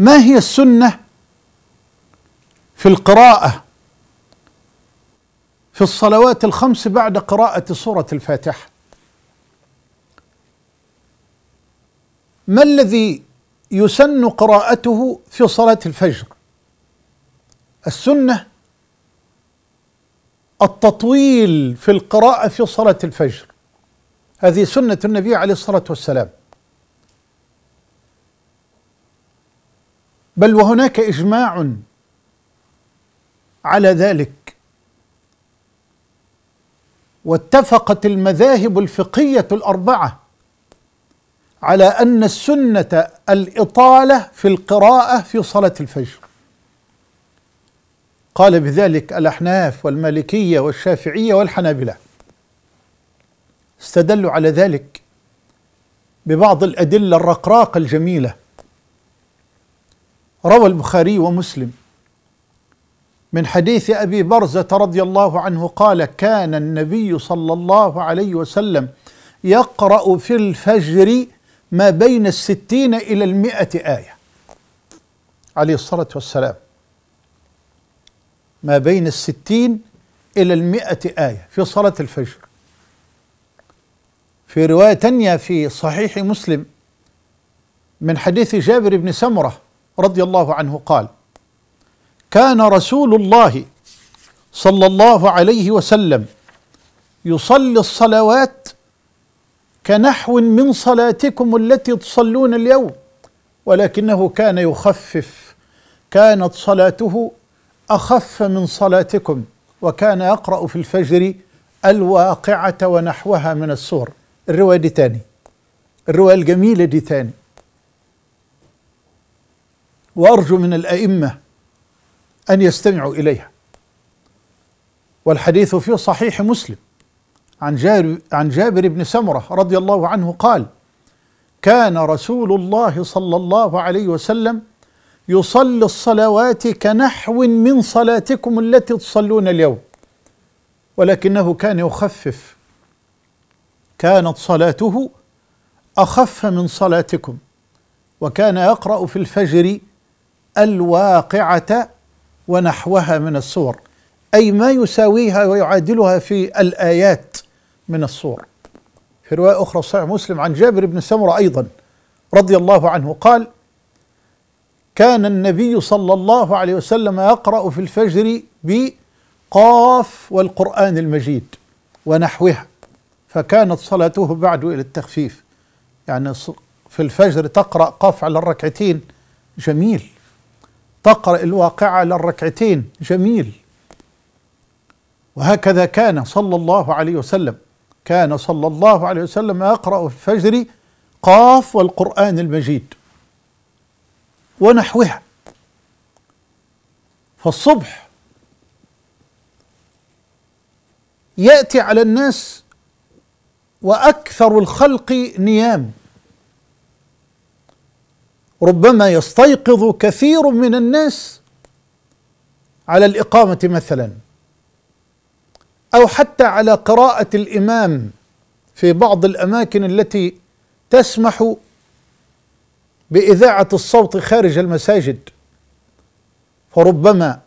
ما هي السنة في القراءة في الصلوات الخمس بعد قراءة سورة الفاتحة ما الذي يسن قراءته في صلاة الفجر السنة التطويل في القراءة في صلاة الفجر هذه سنة النبي عليه الصلاة والسلام بل وهناك اجماع على ذلك واتفقت المذاهب الفقهيه الاربعه على ان السنه الاطاله في القراءه في صلاه الفجر قال بذلك الاحناف والمالكيه والشافعيه والحنابله استدلوا على ذلك ببعض الادله الرقراقه الجميله روى البخاري ومسلم من حديث ابي برزه رضي الله عنه قال كان النبي صلى الله عليه وسلم يقرا في الفجر ما بين الستين الى المائه ايه عليه الصلاه والسلام ما بين الستين الى المائه ايه في صلاه الفجر في روايه تانيه في صحيح مسلم من حديث جابر بن سمره رضي الله عنه قال كان رسول الله صلى الله عليه وسلم يصلي الصلوات كنحو من صلاتكم التي تصلون اليوم ولكنه كان يخفف كانت صلاته اخف من صلاتكم وكان يقرا في الفجر الواقعه ونحوها من السور الروايه دي تاني الروايه الجميله دي تاني وارجو من الائمه ان يستمعوا اليها والحديث في صحيح مسلم عن جابر عن جابر بن سمره رضي الله عنه قال كان رسول الله صلى الله عليه وسلم يصلي الصلوات كنحو من صلاتكم التي تصلون اليوم ولكنه كان يخفف كانت صلاته اخف من صلاتكم وكان يقرا في الفجر الواقعة ونحوها من الصور أي ما يساويها ويعادلها في الآيات من الصور في رواية أخرى صحيح مسلم عن جابر بن سمرة أيضا رضي الله عنه قال كان النبي صلى الله عليه وسلم يقرأ في الفجر بقاف والقرآن المجيد ونحوها فكانت صلاته بعد إلى التخفيف يعني في الفجر تقرأ قاف على الركعتين جميل تقرأ الواقعة على الركعتين جميل وهكذا كان صلى الله عليه وسلم كان صلى الله عليه وسلم يقرأ في الفجر قاف والقرآن المجيد ونحوها فالصبح يأتي على الناس وأكثر الخلق نيام ربما يستيقظ كثير من الناس على الإقامة مثلا أو حتى على قراءة الإمام في بعض الأماكن التي تسمح بإذاعة الصوت خارج المساجد فربما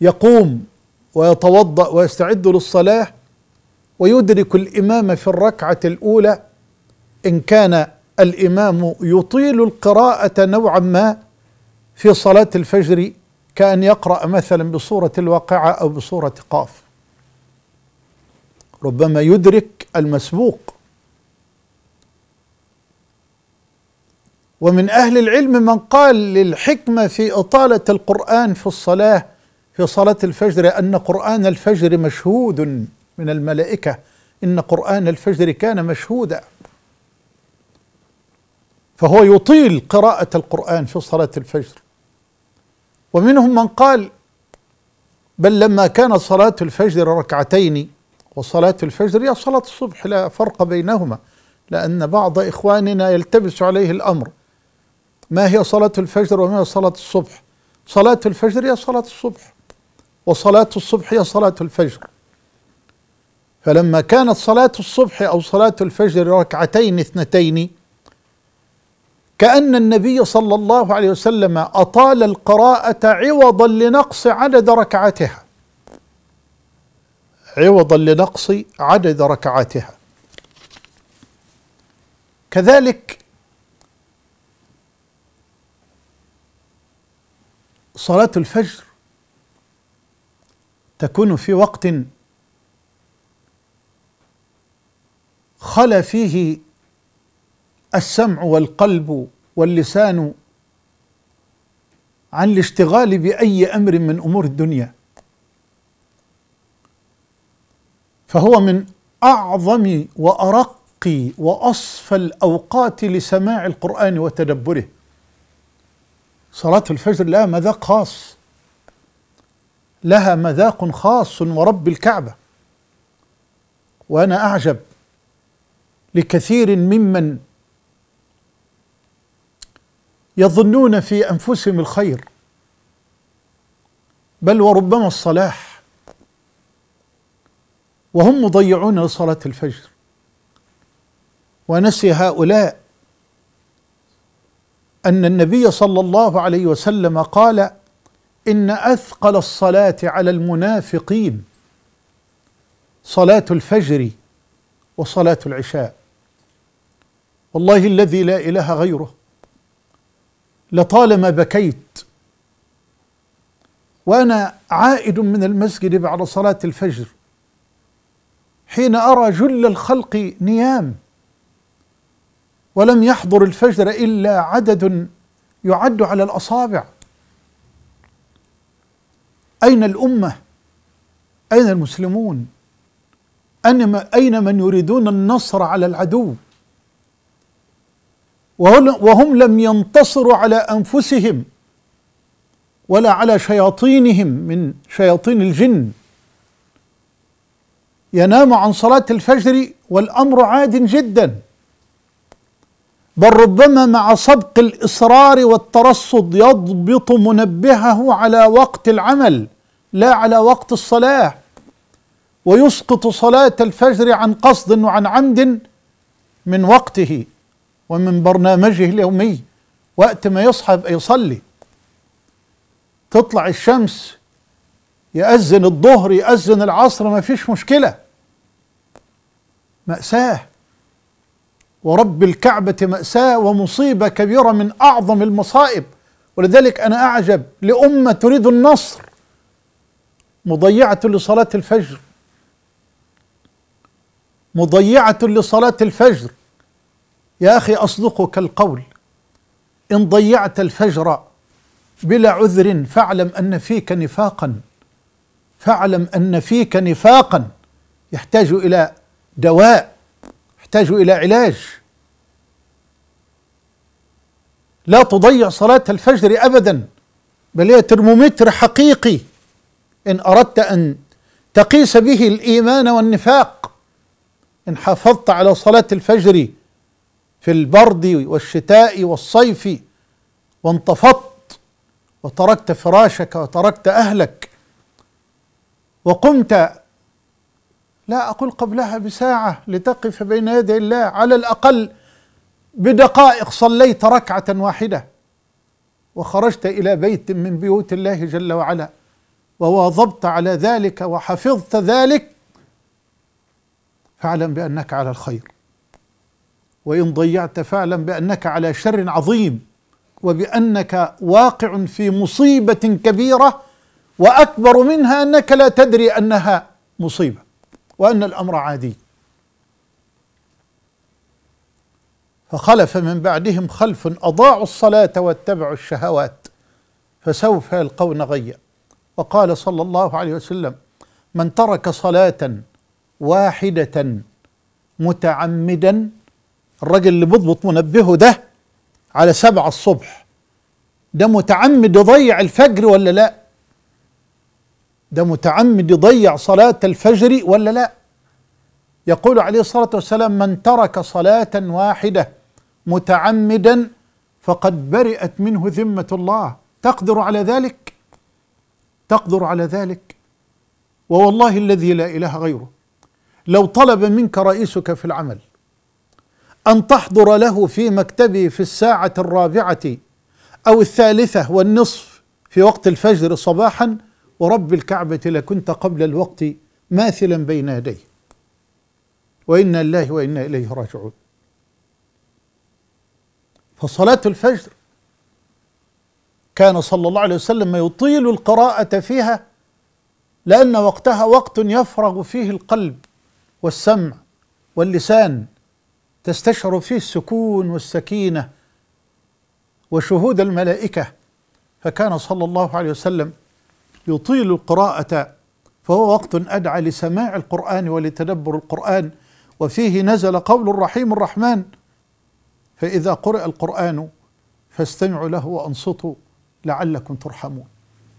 يقوم ويتوضأ ويستعد للصلاة ويدرك الإمام في الركعة الأولى إن كان الامام يطيل القراءه نوعا ما في صلاه الفجر كان يقرا مثلا بصوره الواقعه او بصوره قاف ربما يدرك المسبوق ومن اهل العلم من قال للحكمه في اطاله القران في الصلاه في صلاه الفجر ان قران الفجر مشهود من الملائكه ان قران الفجر كان مشهودا فهو يطيل قراءة القرآن في صلاة الفجر ومنهم من قال بل لما كانت صلاة الفجر ركعتين وصلاة الفجر هي صلاة الصبح لا فرق بينهما لأن بعض إخواننا يلتبس عليه الأمر ما هي صلاة الفجر وما هي صلاة الصبح صلاة الفجر هي صلاة الصبح وصلاة الصبح هي صلاة الفجر فلما كانت صلاة الصبح أو صلاة الفجر ركعتين اثنتين كأن النبي صلى الله عليه وسلم أطال القراءة عوضا لنقص عدد ركعتها عوضا لنقص عدد ركعتها كذلك صلاة الفجر تكون في وقت خلا فيه السمع والقلب واللسان عن الاشتغال باي امر من امور الدنيا فهو من اعظم وارق واصفى الاوقات لسماع القران وتدبره صلاه الفجر لها مذاق خاص لها مذاق خاص ورب الكعبه وانا اعجب لكثير ممن يظنون في انفسهم الخير بل وربما الصلاح وهم مضيعون لصلاه الفجر ونسي هؤلاء ان النبي صلى الله عليه وسلم قال ان اثقل الصلاه على المنافقين صلاه الفجر وصلاه العشاء والله الذي لا اله غيره لطالما بكيت وانا عائد من المسجد بعد صلاه الفجر حين ارى جل الخلق نيام ولم يحضر الفجر الا عدد يعد على الاصابع اين الامه اين المسلمون اين من يريدون النصر على العدو وهم لم ينتصروا على انفسهم ولا على شياطينهم من شياطين الجن ينام عن صلاه الفجر والامر عاد جدا بل ربما مع سبق الاصرار والترصد يضبط منبهه على وقت العمل لا على وقت الصلاه ويسقط صلاه الفجر عن قصد وعن عمد من وقته ومن برنامجه اليومي وقت ما يصحى يصلي تطلع الشمس يأذن الظهر يأذن العصر ما فيش مشكلة مأساة ورب الكعبة مأساة ومصيبة كبيرة من أعظم المصائب ولذلك أنا أعجب لأمة تريد النصر مضيعة لصلاة الفجر مضيعة لصلاة الفجر يا أخي أصدقك القول إن ضيعت الفجر بلا عذر فاعلم أن فيك نفاقا فاعلم أن فيك نفاقا يحتاج إلى دواء يحتاج إلى علاج لا تضيع صلاة الفجر أبدا بل هي ترمومتر حقيقي إن أردت أن تقيس به الإيمان والنفاق إن حافظت على صلاة الفجر في البرد والشتاء والصيف وانتفضت وتركت فراشك وتركت اهلك وقمت لا اقول قبلها بساعه لتقف بين يدي الله على الاقل بدقائق صليت ركعه واحده وخرجت الى بيت من بيوت الله جل وعلا وواظبت على ذلك وحفظت ذلك فاعلم بانك على الخير وإن ضيعت فاعلم بأنك على شر عظيم وبأنك واقع في مصيبة كبيرة وأكبر منها أنك لا تدري أنها مصيبة وأن الأمر عادي فخلف من بعدهم خلف أضاعوا الصلاة واتبعوا الشهوات فسوف يلقون غيا وقال صلى الله عليه وسلم من ترك صلاة واحدة متعمدا الراجل اللي بيضبط منبهه ده على سبعة الصبح ده متعمد يضيع الفجر ولا لا ده متعمد يضيع صلاة الفجر ولا لا يقول عليه الصلاة والسلام من ترك صلاة واحدة متعمدا فقد برئت منه ذمة الله تقدر على ذلك تقدر على ذلك ووالله الذي لا إله غيره لو طلب منك رئيسك في العمل أن تحضر له في مكتبه في الساعة الرابعة أو الثالثة والنصف في وقت الفجر صباحا ورب الكعبة لكنت قبل الوقت ماثلا بين يديه وإنا لله وإنا إليه راجعون فصلاة الفجر كان صلى الله عليه وسلم يطيل القراءة فيها لأن وقتها وقت يفرغ فيه القلب والسمع واللسان تستشعر فيه السكون والسكينه وشهود الملائكه فكان صلى الله عليه وسلم يطيل القراءه فهو وقت ادعى لسماع القران ولتدبر القران وفيه نزل قول الرحيم الرحمن فاذا قرئ القران فاستمعوا له وانصتوا لعلكم ترحمون